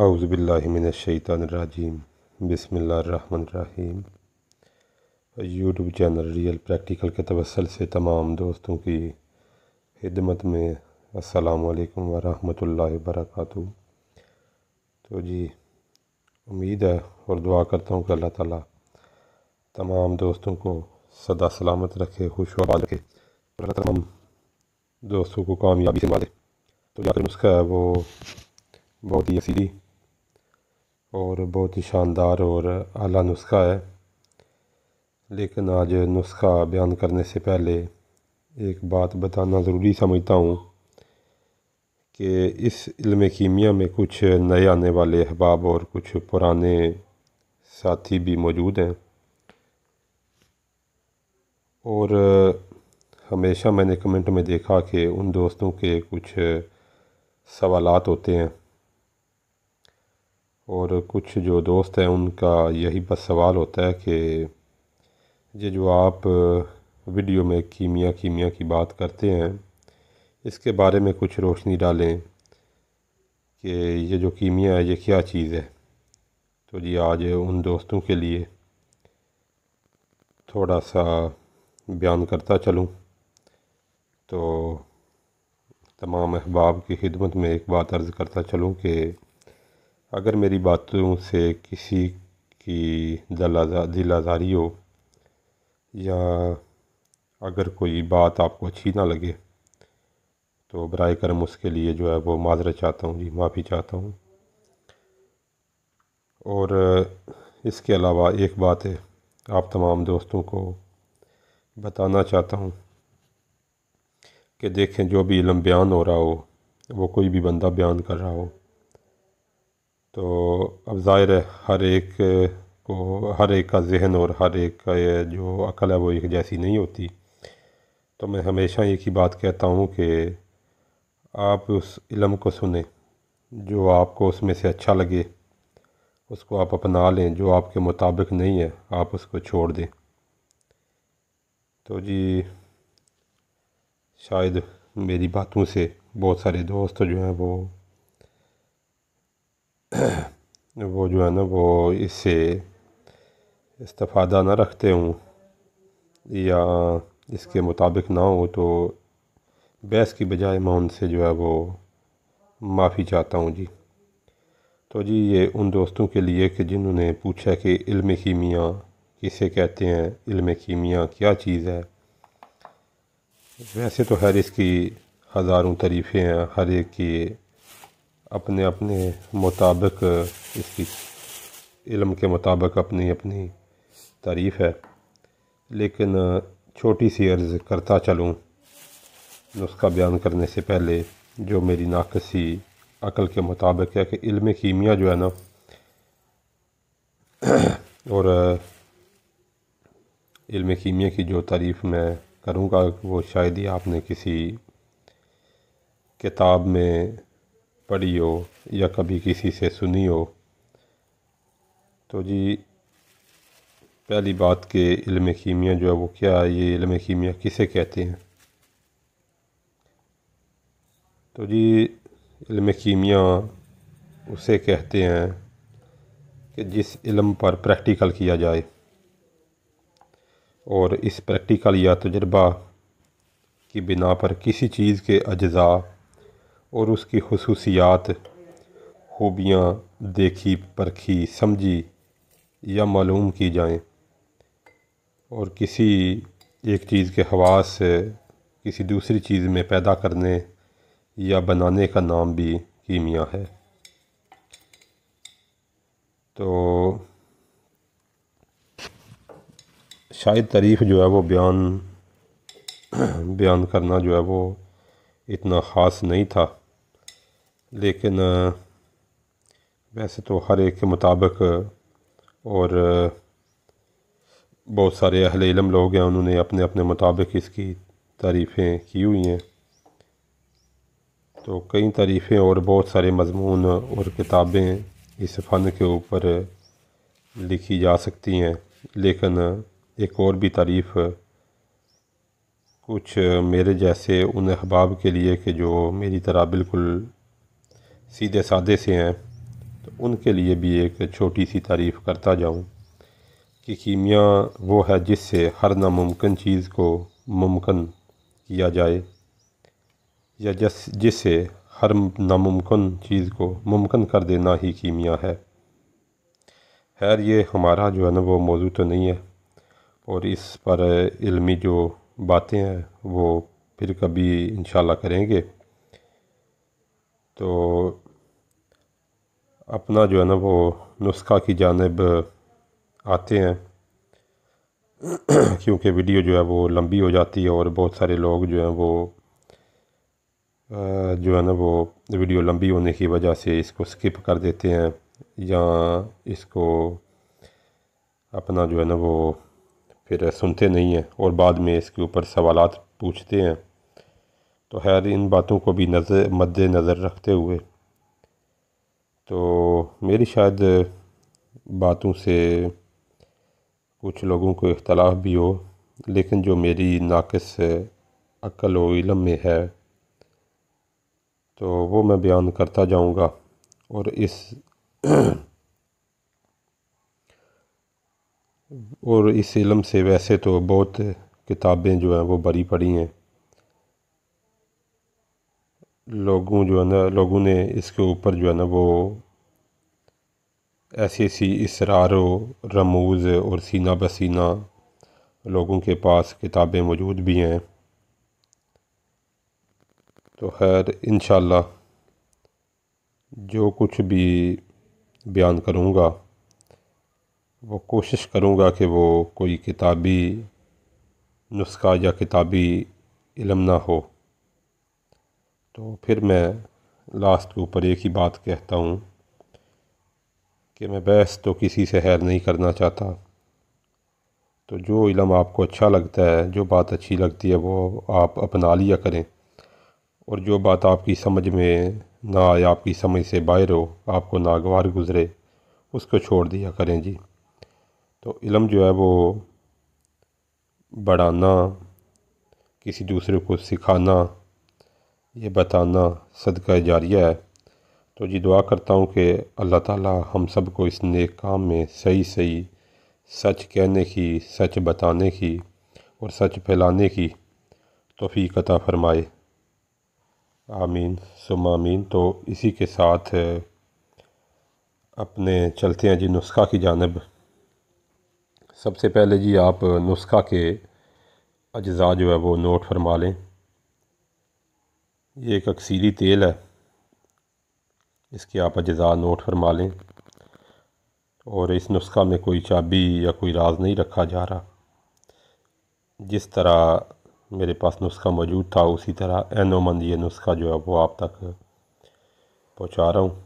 आउज़बिल्लिमिनशैतरजीम बसमीम YouTube channel real practical के तबसल से तमाम दोस्तों की खिदमत में असलकम वरहमल वर्क तो जी उम्मीद है और दुआ करता हूँ कि अल्लाह ताला तमाम दोस्तों को सदा सलामत रखे खुश आबाद रखे और तमाम दोस्तों को कामयाबी से मारे तो जो नुस्खा है वो बहुत ही सीधी और बहुत ही शानदार और आला नुस्खा है लेकिन आज नुस्खा बयान करने से पहले एक बात बताना ज़रूरी समझता हूँ कि इस इल्म कीमिया में कुछ नए आने वाले अहबाब और कुछ पुराने साथी भी मौजूद हैं और हमेशा मैंने कमेंट में देखा कि उन दोस्तों के कुछ सवालात होते हैं और कुछ जो दोस्त हैं उनका यही बस सवाल होता है कि ये जो आप वीडियो में कीमिया कीमिया की बात करते हैं इसके बारे में कुछ रोशनी डालें कि ये जो कीमिया है ये क्या चीज़ है तो जी आज उन दोस्तों के लिए थोड़ा सा बयान करता चलूँ तो तमाम अहबाब की खिदमत में एक बात अर्ज़ करता चलूँ कि अगर मेरी बातों से किसी की दिल आज़ा दिल आज़ारी हो या अगर कोई बात आपको अच्छी ना लगे तो बर करम उसके लिए जो है वो माजरत चाहता हूँ जी माफ़ी चाहता हूँ और इसके अलावा एक बात है आप तमाम दोस्तों को बताना चाहता हूँ कि देखें जो भी इलम बयान हो रहा हो वो कोई भी बंदा बयान कर रहा हो तो अब ज़ाहिर है हर एक को हर एक का जहन और हर एक का जो अकल है वो एक जैसी नहीं होती तो मैं हमेशा एक ही बात कहता हूँ कि आप उस इलम को सुने जो आपको उसमें से अच्छा लगे उसको आप अपना लें जो आपके मुताबिक नहीं है आप उसको छोड़ दें तो जी शायद मेरी बातों से बहुत सारे दोस्त जो हैं वो वो जो है ना वो इससे इस्तफ़ादा ना रखते हों या इसके मुताबिक ना हो तो बहस की बजाय मैं उनसे जो है वो माफ़ी चाहता हूँ जी तो जी ये उन दोस्तों के लिए कि जिन्होंने पूछा कि इल्म कीमिया किसे कहते हैं इल्म कीमिया क्या चीज़ है वैसे तो हर इसकी हज़ारों तरीफ़ें हैं हर एक की अपने अपने मुताबिक इसकी इल्म के मुताबिक अपनी अपनी तारीफ़ है लेकिन छोटी सी अर्ज़ करता चलूँ नुस्खा बयान करने से पहले जो मेरी नाकसी अकल के मुताबिक है कि इल्म कीमिया जो है ना और इल्म कीमिया की जो तारीफ़ मैं करूँगा वो शायद ही आपने किसी किताब में पढ़ी हो या कभी किसी से सुनी हो तो जी पहली बात के इल्म कीमिया जो है वो क्या है ये इल्म कीमिया किसे कहते हैं तो जी इल्म कीमिया उसे कहते हैं कि जिस इल्म पर प्रैक्टिकल किया जाए और इस प्रैक्टिकल या तजर्बा की बिना पर किसी चीज़ के अज्जा और उसकी खसूसियात खूबियाँ देखी परखी समझी या मालूम की जाएँ और किसी एक चीज़ के हवास किसी दूसरी चीज़ में पैदा करने या बनाने का नाम भी कीमिया है तो शायद तारीफ़ जो है वो बयान बयान करना जो है वो इतना ख़ास नहीं था लेकिन वैसे तो हर एक के मुताबिक और बहुत सारे अहले इलम लोग हैं उन्होंने अपने अपने मुताबिक इसकी तारीफ़ें की हुई हैं तो कई तारीफ़ें और बहुत सारे मजमून और किताबें इस फ़न के ऊपर लिखी जा सकती हैं लेकिन एक और भी तारीफ़ कुछ मेरे जैसे उन अहबाब के लिए कि जो मेरी तरह बिल्कुल सीधे साधे से हैं तो उनके लिए भी एक छोटी सी तारीफ़ करता जाऊं कि कीमिया वो है जिससे हर नामुमकिन चीज़ को मुमकिन किया जाए या जिस जिससे हर नामुमकिन चीज़ को मुमकिन कर देना ही कीमिया है खैर ये हमारा जो है ना वो मौजू तो नहीं है और इस पर इल्मी जो बातें हैं वो फिर कभी इन करेंगे तो अपना जो है ना वो नुस्खा की जानब आते हैं क्योंकि वीडियो जो है वो लंबी हो जाती है और बहुत सारे लोग जो हैं वो जो है ना वो वीडियो लंबी होने की वजह से इसको स्किप कर देते हैं या इसको अपना जो है ना वो फिर सुनते नहीं हैं और बाद में इसके ऊपर सवाल पूछते हैं तो खैर इन बातों को भी नज़र नज़र रखते हुए तो मेरी शायद बातों से कुछ लोगों को इख्तलाफ भी हो लेकिन जो मेरी नाकस अक्ल व इलम में है तो वो मैं बयान करता जाऊंगा और इस और इस इलम से वैसे तो बहुत किताबें जो हैं वो बड़ी पड़ी हैं लोगों जो है ना लोगों ने इसके ऊपर जो है ना वो ऐसी ऐसी इसरार रमूज़ और सीना बसीना लोगों के पास किताबें मौजूद भी हैं तो खैर इन जो कुछ भी बयान करूँगा वो कोशिश करूँगा कि वो कोई किताबी नुस्खा या किताबी इलम ना हो तो फिर मैं लास्ट के ऊपर एक ही बात कहता हूँ कि मैं बहस तो किसी से हैर नहीं करना चाहता तो जो इलम आपको अच्छा लगता है जो बात अच्छी लगती है वो आप अपना लिया करें और जो बात आपकी समझ में ना आए आपकी समझ से बाहर हो आपको नागवार गुज़रे उसको छोड़ दिया करें जी तो इलम जो है वो बढ़ाना किसी दूसरे को सिखाना ये बताना सदका जारिया है तो जी दुआ करता हूँ कि अल्लाह ताला हम सब को इस नेक काम में सही सही सच कहने की सच बताने की और सच फैलाने की तोफ़ी अता फ़रमाए आमीन सुम आमीन तो इसी के साथ अपने चलते हैं जी नुस्खा की जानब सबसे पहले जी आप नुस्खा के अज्जा जो है वो नोट फरमा लें ये एक अक्सीरी तेल है इसके आप अजा नोट फरमा लें और इस नुस्खा में कोई चाबी या कोई राज नहीं रखा जा रहा जिस तरह मेरे पास नुस्खा मौजूद था उसी तरह एनोमंद ये नुस्खा जो है वो आप तक पहुंचा रहा हूँ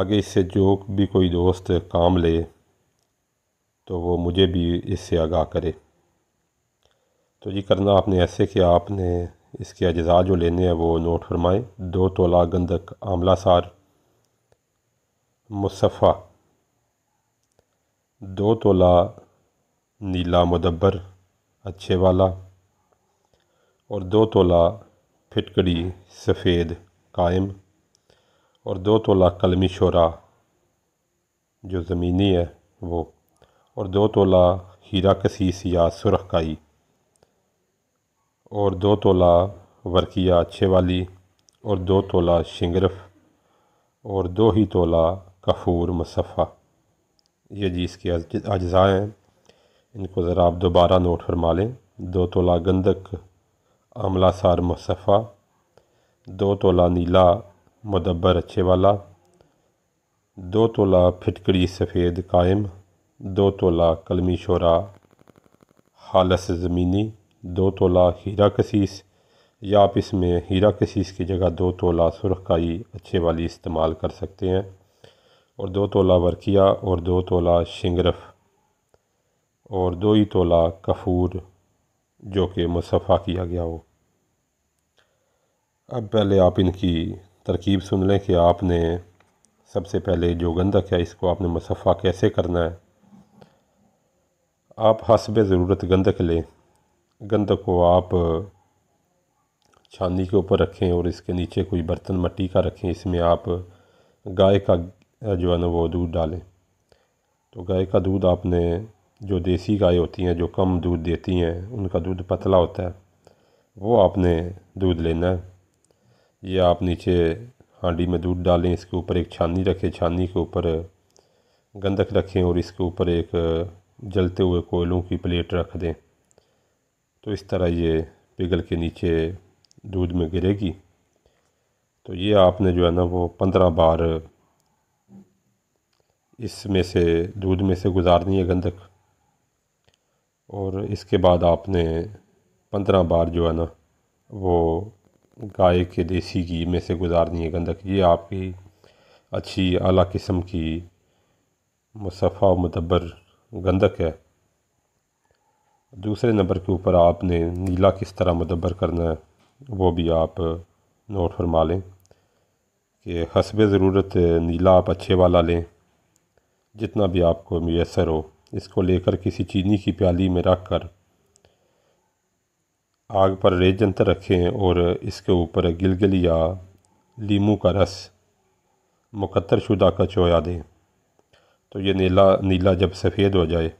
आगे इससे जो भी कोई दोस्त काम ले तो वो मुझे भी इससे आगाह करे तो ये करना आपने ऐसे कि आपने इसके अज्जा जो लेने हैं वो नोट फरमाएँ दो तोला गंदक आमला सार मुसफ़ा दो तोला नीला मुदब्बर अच्छे वाला और दो तोला फिटकड़ी सफ़ेद कायम और दो तोला कलमी शोरा जो ज़मीनी है वो और दो तोला हीरा कसीस या सुरख काई और दो तोला वर्किया अच्छे वाली और दो तोला शिंगरफ और दो ही तोला कफूर मुसफ़ा ये जी इसके अज्जा हैं इनको ज़रा आप दोबारा नोट फरमा लें दो तोला गंदक आमला सार मुसफ़ा दो तोला नीला मुदब्बर अच्छे वाला दो तोला फिटकड़ी सफ़ेद कायम दो तोला कलमी शोरा खालस ज़मीनी दो तोला हीरा कसीस या आप इसमें हीरा कसीस की जगह दो तोला सुरख काई अच्छे वाली इस्तेमाल कर सकते हैं और दो तोला वर्किया और दो तोला शिंगरफ और दो ही तोला कफूर जो कि मुसफ़ा किया गया हो अब पहले आप इनकी तरकीब सुन लें कि आपने सबसे पहले जो गंदक है इसको आपने मुसफ़ा कैसे करना है आप हसब ज़रूरत गंदक लें गंधक को आप छानी के ऊपर रखें और इसके नीचे कोई बर्तन मट्टी का रखें इसमें आप गाय का जो है ना वो दूध डालें तो गाय का दूध आपने जो देसी गाय होती हैं जो कम दूध देती हैं उनका दूध पतला होता है वो आपने दूध लेना है ये आप नीचे हांडी में दूध डालें इसके ऊपर एक छानी रखें छानी के ऊपर गंधक रखें और इसके ऊपर एक जलते हुए कोयलों की प्लेट रख दें तो इस तरह ये पिघल के नीचे दूध में गिरेगी तो ये आपने जो है ना वो पंद्रह बार इसमें से दूध में से गुजारनी है गंदक और इसके बाद आपने पंद्रह बार जो है ना वो गाय के देसी घी में से गुजारनी है गंदक ये आपकी अच्छी आला किस्म की मुसफ़ा मुदबर गंदक है दूसरे नंबर के ऊपर आपने नीला किस तरह मदबर करना है वो भी आप नोट फरमा लें कि हसब ज़रूरत नीला आप अच्छे वाला लें जितना भी आपको मैसर हो इसको लेकर किसी चीनी की प्याली में रख कर आग पर रेजंत रखें और इसके ऊपर गिलगिल या लीमू का रस मुकत्तर शुदा का चोया दें तो ये नीला नीला जब सफ़ेद हो जाए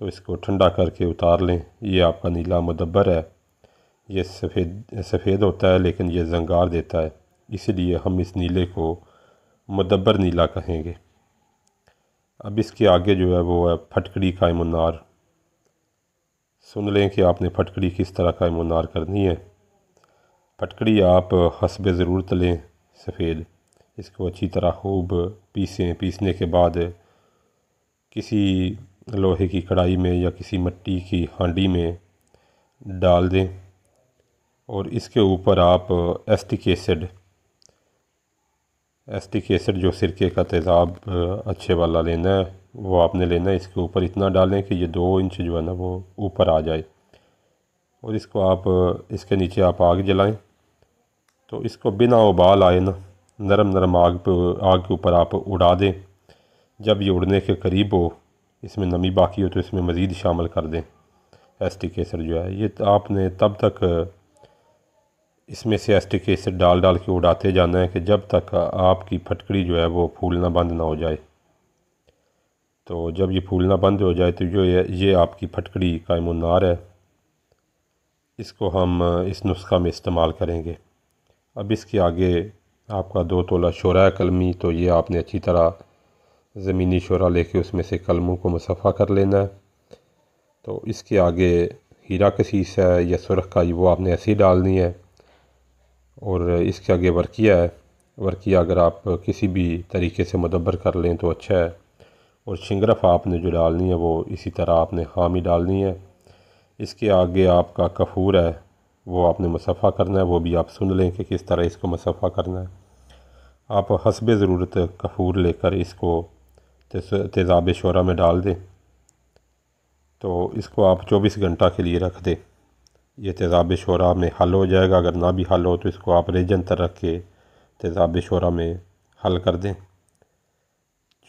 तो इसको ठंडा करके उतार लें ये आपका नीला मदबर है ये सफ़ेद सफ़ेद होता है लेकिन ये जंगार देता है इसलिए हम इस नीले को मदबर नीला कहेंगे अब इसके आगे जो है वो है फटकड़ी का इमुनार सुन लें कि आपने फटकड़ी किस तरह का इमुनार करनी है फटकड़ी आप हसब ज़रूरत लें सफ़ेद इसको अच्छी तरह खूब पीसें पीसने के बाद किसी लोहे की कढ़ाई में या किसी मिट्टी की हांडी में डाल दें और इसके ऊपर आप एस्टिक एसिड एस्टिक एसिड जो सिरके का तेज़ाब अच्छे वाला लेना है वो आपने लेना है इसके ऊपर इतना डालें कि ये दो इंच जो है ना वो ऊपर आ जाए और इसको आप इसके नीचे आप आग जलाएं तो इसको बिना उबाल आए ना नरम नरम आग पे आग के ऊपर आप उड़ा दें जब ये उड़ने के करीब हो इसमें नमी बाकी हो तो इसमें मज़ीद शामिल कर दें एस्टिक केसर जो है ये आपने तब तक इसमें से एस्टिक केसर डाल डाल के उड़ाते जाना है कि जब तक आपकी फटकड़ी जो है वो फूलना बंद ना हो जाए तो जब ये फूलना बंद हो जाए तो जो ये ये आपकी फटकड़ी कायमार है इसको हम इस नुस्खा में इस्तेमाल करेंगे अब इसके आगे आपका दो तोला शोरा कलमी तो ये आपने अच्छी तरह ज़मीनी शोरा लेके उसमें से कलमों को मुसफ़ा कर लेना है तो इसके आगे हीरा कशीस है या सुरख का वो आपने ऐसे ही डालनी है और इसके आगे वर्किया है वर्किया अगर आप किसी भी तरीके से मदबर कर लें तो अच्छा है और शिंगरफ आपने जो डालनी है वो इसी तरह आपने हाम ही डालनी है इसके आगे आपका कफूर है वो आपने मुसफ़ा करना है वो भी आप सुन लें कि किस तरह इसको मुसफ़ा करना है आप हसब ज़रूरत कफूर लेकर इसको तेज़ाब शोरा में डाल दें तो इसको आप 24 घंटा के लिए रख दें यह तेज़ाब शोरा में हल हो जाएगा अगर ना भी हल हो तो इसको आप रेजन तर रख के तेज़ाब शोरा में हल कर दें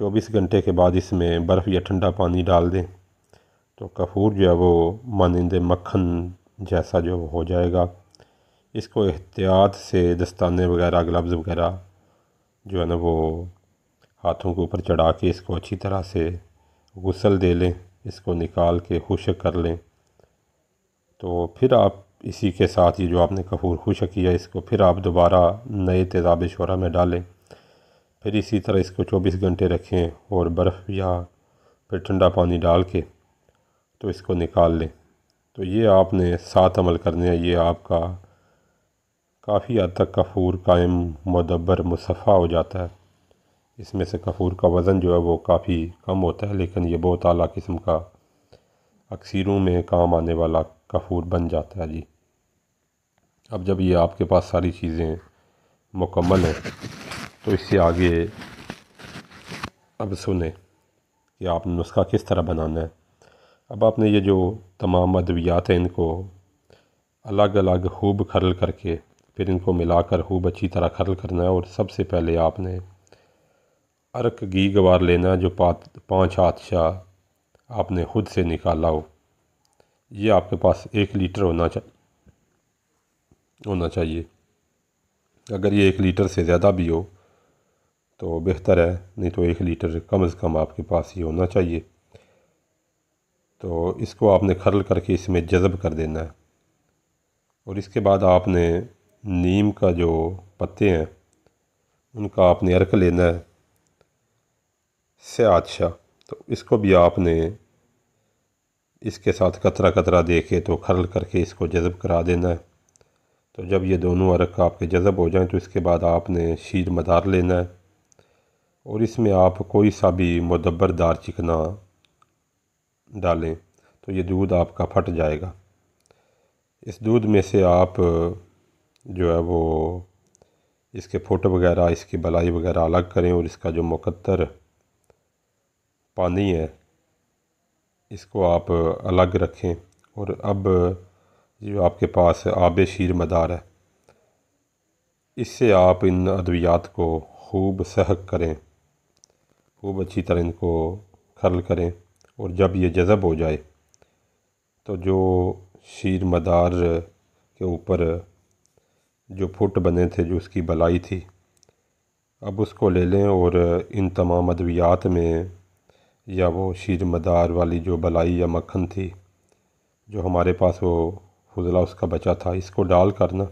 24 घंटे के बाद इसमें बर्फ़ या ठंडा पानी डाल दें तो कपूर जो है वो मानंद मक्खन जैसा जो हो जाएगा इसको एहतियात से दस्ताने वगैरह ग्लव्स वगैरह जो है ना वो हाथों के ऊपर चढ़ा के इसको अच्छी तरह से गुसल दे लें इसको निकाल के खुशक कर लें तो फिर आप इसी के साथ ये जो आपने कपूर खुश किया इसको फिर आप दोबारा नए तेज़ाब शोरा में डालें फिर इसी तरह इसको 24 घंटे रखें और बर्फ़ या फिर ठंडा पानी डाल के तो इसको निकाल लें तो ये आपने साथ अमल करने हैं ये आपका काफ़ी हद तक कफूर कायम मदबर मुसफ़ा हो जाता है इसमें से कफूर का वज़न जो है वो काफ़ी कम होता है लेकिन ये बहुत अली किस्म का अक्सरों में काम आने वाला कफूर बन जाता है जी अब जब ये आपके पास सारी चीज़ें मुकम्मल हैं तो इससे आगे अब सुने कि आपने नुस्खा किस तरह बनाना है अब आपने ये जो तमाम अद्वियात हैं इनको अलग अलग खूब खरल करके फिर इनको मिलाकर खूब अच्छी तरह खरल करना है और सबसे पहले आपने अर्क गी गवार लेना जो पाँच हाथ आपने ख़ुद से निकाला हो ये आपके पास एक लीटर होना चाहिए होना चाहिए अगर ये एक लीटर से ज़्यादा भी हो तो बेहतर है नहीं तो एक लीटर कम से कम आपके पास ये होना चाहिए तो इसको आपने खरल करके इसमें जज़ब कर देना है और इसके बाद आपने नीम का जो पत्ते हैं उनका आपने अर्क लेना है स्यादशा अच्छा, तो इसको भी आपने इसके साथ कतरा कतरा दे के तो खरल करके इसको जज़ब करा देना है तो जब ये दोनों अरक आपके जज़ब हो जाएं तो इसके बाद आपने शीर मदार लेना है और इसमें आप कोई सा भी मदब्बरदार चिकना डालें तो ये दूध आपका फट जाएगा इस दूध में से आप जो है वो इसके फ़ोटो वगैरह इसकी बलाई वगैरह अलग करें और इसका जो मुकद्दर पानी है इसको आप अलग रखें और अब जो आपके पास आब शीर मदार है इससे आप इन अद्वियात को खूब सहक करें खूब अच्छी तरह इनको खल करें और जब ये जज़ब हो जाए तो जो शीर मदार के ऊपर जो फुट बने थे जो उसकी बलाई थी अब उसको ले लें और इन तमाम अद्वियात में या वो शीर मदार वाली जो बलाई या मक्खन थी जो हमारे पास वो फजला उसका बचा था इसको डाल कर ना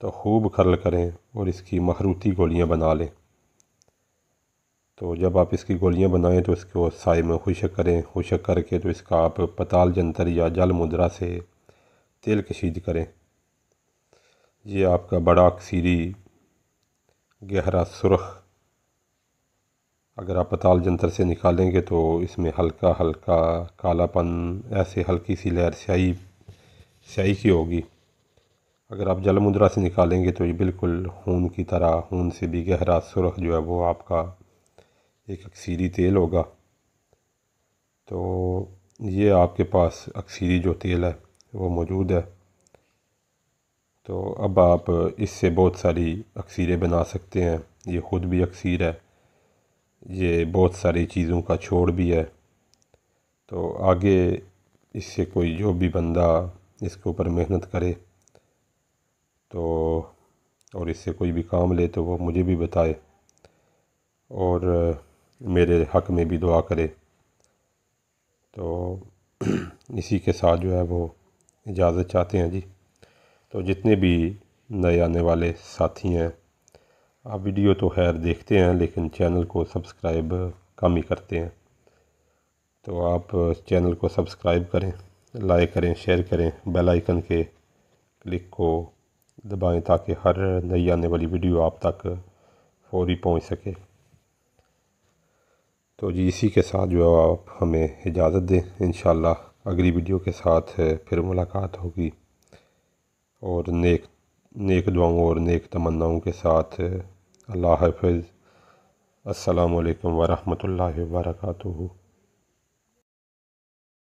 तो खूब खरल करें और इसकी महरूती गोलियां बना लें तो जब आप इसकी गोलियां बनाएं तो इसको साय में खुशक करें खुशक करके तो इसका आप पताल जंतर या जल मुद्रा से तेल कशीद करें ये आपका बड़ा अक्सीरी गहरा सुरख अगर आप पताल जंतर से निकालेंगे तो इसमें हल्का हल्का कालापन ऐसे हल्की सी लहर स्याही स्याही की होगी अगर आप जल मुद्रा से निकालेंगे तो ये बिल्कुल खून की तरह खून से भी गहरा सुरख जो है वो आपका एक अक्सीरी तेल होगा तो ये आपके पास अक्सीरी जो तेल है वो मौजूद है तो अब आप इससे बहुत सारी अक्सीरें बना सकते हैं ये ख़ुद भी अक्सीर है ये बहुत सारी चीज़ों का छोड़ भी है तो आगे इससे कोई जो भी बंदा इसके ऊपर मेहनत करे तो और इससे कोई भी काम ले तो वो मुझे भी बताए और मेरे हक़ में भी दुआ करे तो इसी के साथ जो है वो इजाज़त चाहते हैं जी तो जितने भी नए आने वाले साथी हैं आप वीडियो तो खैर देखते हैं लेकिन चैनल को सब्सक्राइब कम ही करते हैं तो आप चैनल को सब्सक्राइब करें लाइक करें शेयर करें बेल आइकन के क्लिक को दबाएं ताकि हर नई आने वाली वीडियो आप तक फौरी पहुंच सके तो जी इसी के साथ जो है आप हमें इजाज़त दें इन अगली वीडियो के साथ फिर मुलाकात होगी और नेक नेक दुआओं और नेक तमन्नाओं के साथ अल्लाह हाफिज़ अल्लाम वरहमल वर्का